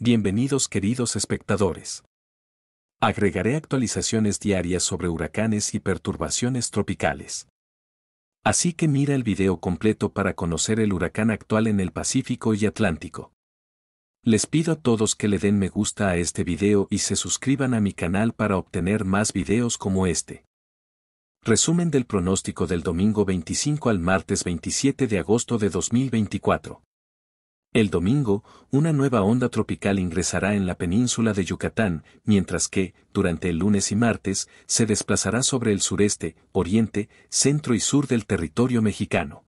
Bienvenidos queridos espectadores. Agregaré actualizaciones diarias sobre huracanes y perturbaciones tropicales. Así que mira el video completo para conocer el huracán actual en el Pacífico y Atlántico. Les pido a todos que le den me gusta a este video y se suscriban a mi canal para obtener más videos como este. Resumen del pronóstico del domingo 25 al martes 27 de agosto de 2024. El domingo, una nueva onda tropical ingresará en la península de Yucatán, mientras que, durante el lunes y martes, se desplazará sobre el sureste, oriente, centro y sur del territorio mexicano.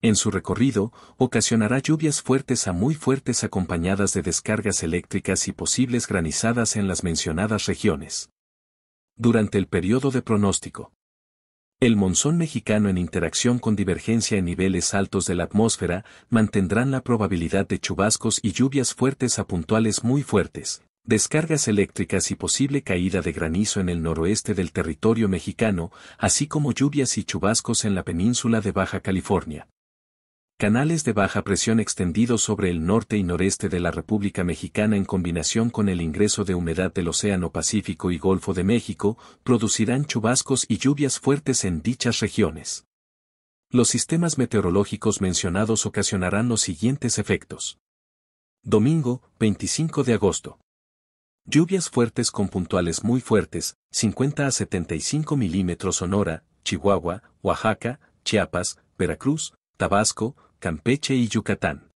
En su recorrido, ocasionará lluvias fuertes a muy fuertes acompañadas de descargas eléctricas y posibles granizadas en las mencionadas regiones. Durante el periodo de pronóstico, el monzón mexicano en interacción con divergencia en niveles altos de la atmósfera mantendrán la probabilidad de chubascos y lluvias fuertes a puntuales muy fuertes, descargas eléctricas y posible caída de granizo en el noroeste del territorio mexicano, así como lluvias y chubascos en la península de Baja California. Canales de baja presión extendidos sobre el norte y noreste de la República Mexicana en combinación con el ingreso de humedad del Océano Pacífico y Golfo de México, producirán chubascos y lluvias fuertes en dichas regiones. Los sistemas meteorológicos mencionados ocasionarán los siguientes efectos. Domingo, 25 de agosto. Lluvias fuertes con puntuales muy fuertes, 50 a 75 milímetros Sonora, Chihuahua, Oaxaca, Chiapas, Veracruz, Tabasco, Campeche y Yucatán.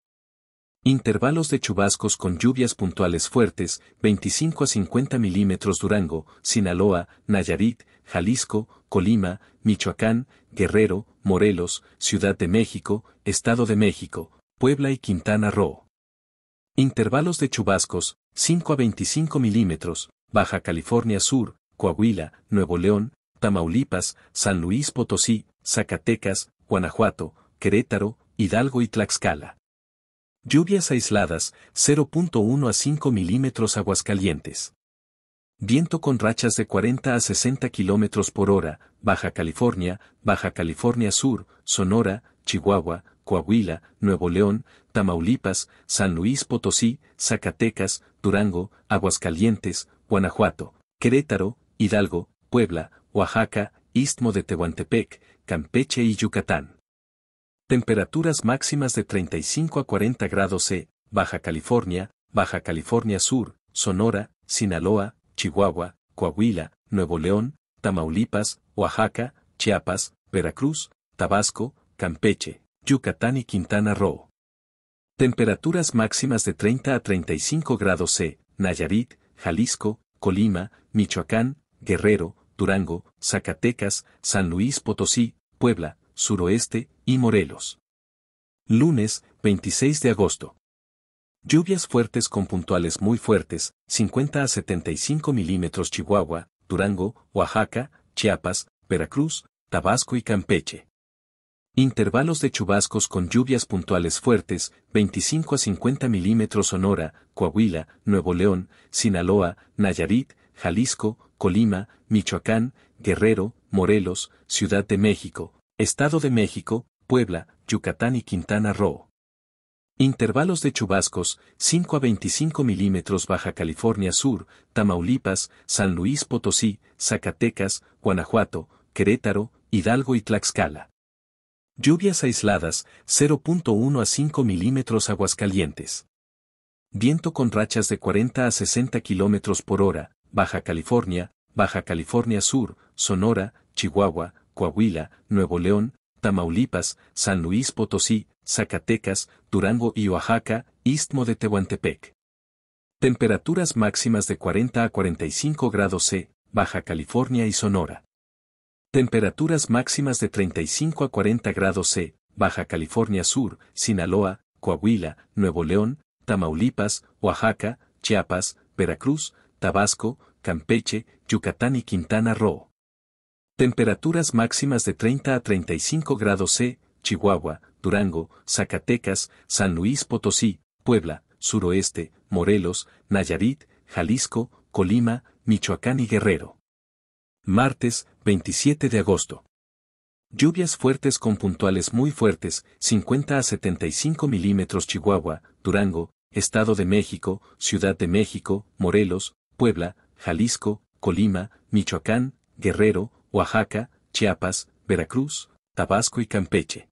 Intervalos de chubascos con lluvias puntuales fuertes, 25 a 50 milímetros Durango, Sinaloa, Nayarit, Jalisco, Colima, Michoacán, Guerrero, Morelos, Ciudad de México, Estado de México, Puebla y Quintana Roo. Intervalos de chubascos, 5 a 25 milímetros, Baja California Sur, Coahuila, Nuevo León, Tamaulipas, San Luis Potosí, Zacatecas, Guanajuato, Querétaro, Hidalgo y Tlaxcala. Lluvias aisladas, 0.1 a 5 milímetros Aguascalientes. Viento con rachas de 40 a 60 kilómetros por hora, Baja California, Baja California Sur, Sonora, Chihuahua, Coahuila, Nuevo León, Tamaulipas, San Luis Potosí, Zacatecas, Durango, Aguascalientes, Guanajuato, Querétaro, Hidalgo, Puebla, Oaxaca, Istmo de Tehuantepec, Campeche y Yucatán. Temperaturas máximas de 35 a 40 grados C, Baja California, Baja California Sur, Sonora, Sinaloa, Chihuahua, Coahuila, Nuevo León, Tamaulipas, Oaxaca, Chiapas, Veracruz, Tabasco, Campeche, Yucatán y Quintana Roo. Temperaturas máximas de 30 a 35 grados C, Nayarit, Jalisco, Colima, Michoacán, Guerrero, Durango, Zacatecas, San Luis Potosí, Puebla, suroeste y Morelos. Lunes, 26 de agosto. Lluvias fuertes con puntuales muy fuertes, 50 a 75 milímetros Chihuahua, Durango, Oaxaca, Chiapas, Veracruz, Tabasco y Campeche. Intervalos de chubascos con lluvias puntuales fuertes, 25 a 50 milímetros Sonora, Coahuila, Nuevo León, Sinaloa, Nayarit, Jalisco, Colima, Michoacán, Guerrero, Morelos, Ciudad de México, Estado de México, Puebla, Yucatán y Quintana Roo. Intervalos de chubascos, 5 a 25 milímetros Baja California Sur, Tamaulipas, San Luis Potosí, Zacatecas, Guanajuato, Querétaro, Hidalgo y Tlaxcala. Lluvias aisladas, 0.1 a 5 milímetros Aguascalientes. Viento con rachas de 40 a 60 kilómetros por hora, Baja California, Baja California Sur, Sonora, Chihuahua, Coahuila, Nuevo León, Tamaulipas, San Luis Potosí, Zacatecas, Durango y Oaxaca, Istmo de Tehuantepec. Temperaturas máximas de 40 a 45 grados C, Baja California y Sonora. Temperaturas máximas de 35 a 40 grados C, Baja California Sur, Sinaloa, Coahuila, Nuevo León, Tamaulipas, Oaxaca, Chiapas, Veracruz, Tabasco, Campeche, Yucatán y Quintana Roo. Temperaturas máximas de 30 a 35 grados C, Chihuahua, Durango, Zacatecas, San Luis Potosí, Puebla, Suroeste, Morelos, Nayarit, Jalisco, Colima, Michoacán y Guerrero. Martes, 27 de agosto. Lluvias fuertes con puntuales muy fuertes, 50 a 75 milímetros Chihuahua, Durango, Estado de México, Ciudad de México, Morelos, Puebla, Jalisco, Colima, Michoacán, Guerrero, Oaxaca, Chiapas, Veracruz, Tabasco y Campeche.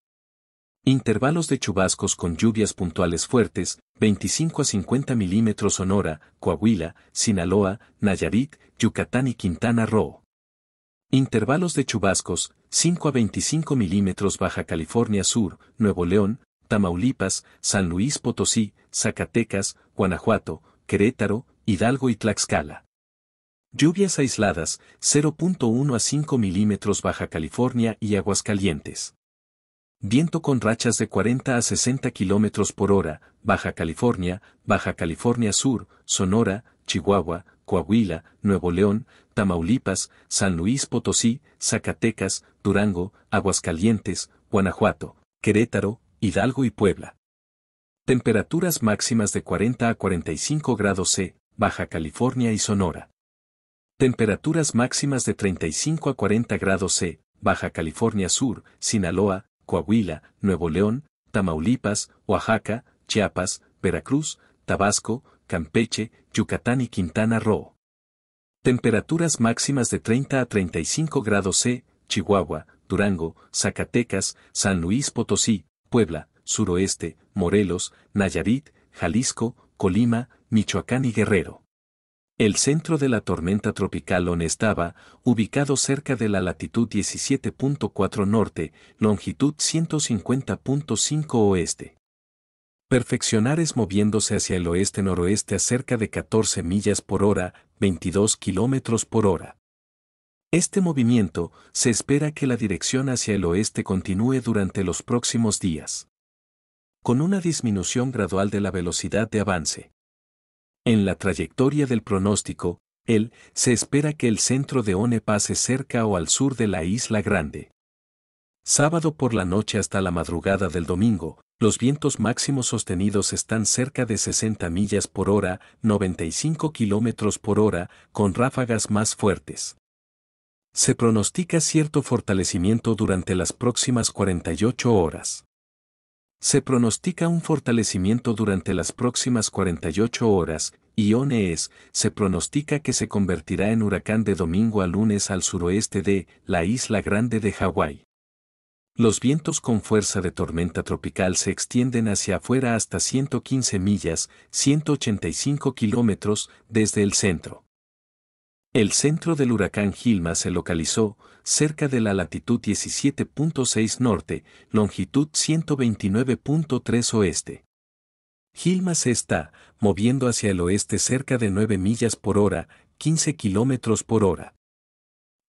Intervalos de chubascos con lluvias puntuales fuertes, 25 a 50 milímetros Sonora, Coahuila, Sinaloa, Nayarit, Yucatán y Quintana Roo. Intervalos de chubascos, 5 a 25 milímetros Baja California Sur, Nuevo León, Tamaulipas, San Luis Potosí, Zacatecas, Guanajuato, Querétaro, Hidalgo y Tlaxcala. Lluvias aisladas, 0.1 a 5 milímetros Baja California y Aguascalientes. Viento con rachas de 40 a 60 kilómetros por hora, Baja California, Baja California Sur, Sonora, Chihuahua, Coahuila, Nuevo León, Tamaulipas, San Luis Potosí, Zacatecas, Durango, Aguascalientes, Guanajuato, Querétaro, Hidalgo y Puebla. Temperaturas máximas de 40 a 45 grados C, Baja California y Sonora. Temperaturas máximas de 35 a 40 grados C, Baja California Sur, Sinaloa, Coahuila, Nuevo León, Tamaulipas, Oaxaca, Chiapas, Veracruz, Tabasco, Campeche, Yucatán y Quintana Roo. Temperaturas máximas de 30 a 35 grados C, Chihuahua, Durango, Zacatecas, San Luis Potosí, Puebla, Suroeste, Morelos, Nayarit, Jalisco, Colima, Michoacán y Guerrero. El centro de la tormenta tropical ON estaba ubicado cerca de la latitud 17.4 norte, longitud 150.5 oeste. Perfeccionar es moviéndose hacia el oeste-noroeste a cerca de 14 millas por hora, 22 kilómetros por hora. Este movimiento se espera que la dirección hacia el oeste continúe durante los próximos días. Con una disminución gradual de la velocidad de avance. En la trayectoria del pronóstico, él se espera que el centro de ONE pase cerca o al sur de la isla grande. Sábado por la noche hasta la madrugada del domingo, los vientos máximos sostenidos están cerca de 60 millas por hora, 95 kilómetros por hora, con ráfagas más fuertes. Se pronostica cierto fortalecimiento durante las próximas 48 horas. Se pronostica un fortalecimiento durante las próximas 48 horas, y ONES se pronostica que se convertirá en huracán de domingo a lunes al suroeste de la isla grande de Hawái. Los vientos con fuerza de tormenta tropical se extienden hacia afuera hasta 115 millas, 185 kilómetros, desde el centro. El centro del huracán Gilma se localizó cerca de la latitud 17.6 norte, longitud 129.3 oeste. Gilma se está moviendo hacia el oeste cerca de 9 millas por hora, 15 kilómetros por hora.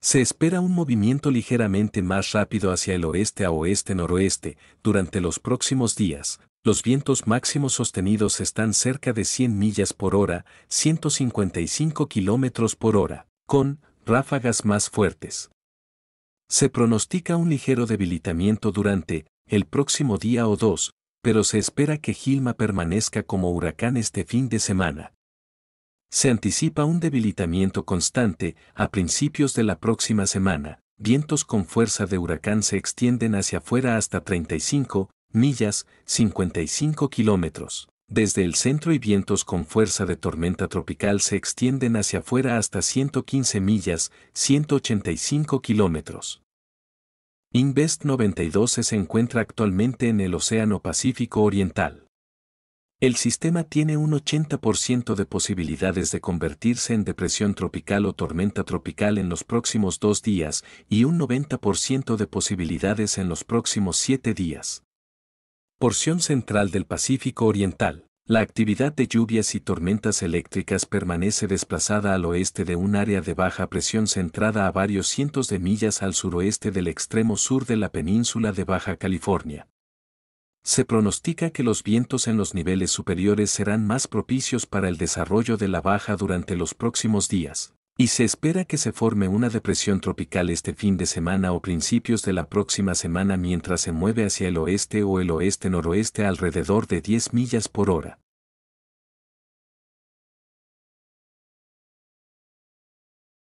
Se espera un movimiento ligeramente más rápido hacia el oeste a oeste-noroeste durante los próximos días, los vientos máximos sostenidos están cerca de 100 millas por hora, 155 kilómetros por hora, con ráfagas más fuertes. Se pronostica un ligero debilitamiento durante el próximo día o dos, pero se espera que Gilma permanezca como huracán este fin de semana. Se anticipa un debilitamiento constante a principios de la próxima semana. Vientos con fuerza de huracán se extienden hacia afuera hasta 35 millas, 55 kilómetros. Desde el centro y vientos con fuerza de tormenta tropical se extienden hacia afuera hasta 115 millas, 185 kilómetros. Invest 92 se encuentra actualmente en el Océano Pacífico Oriental. El sistema tiene un 80% de posibilidades de convertirse en depresión tropical o tormenta tropical en los próximos dos días y un 90% de posibilidades en los próximos siete días. Porción central del Pacífico Oriental. La actividad de lluvias y tormentas eléctricas permanece desplazada al oeste de un área de baja presión centrada a varios cientos de millas al suroeste del extremo sur de la península de Baja California. Se pronostica que los vientos en los niveles superiores serán más propicios para el desarrollo de la baja durante los próximos días y se espera que se forme una depresión tropical este fin de semana o principios de la próxima semana mientras se mueve hacia el oeste o el oeste-noroeste alrededor de 10 millas por hora.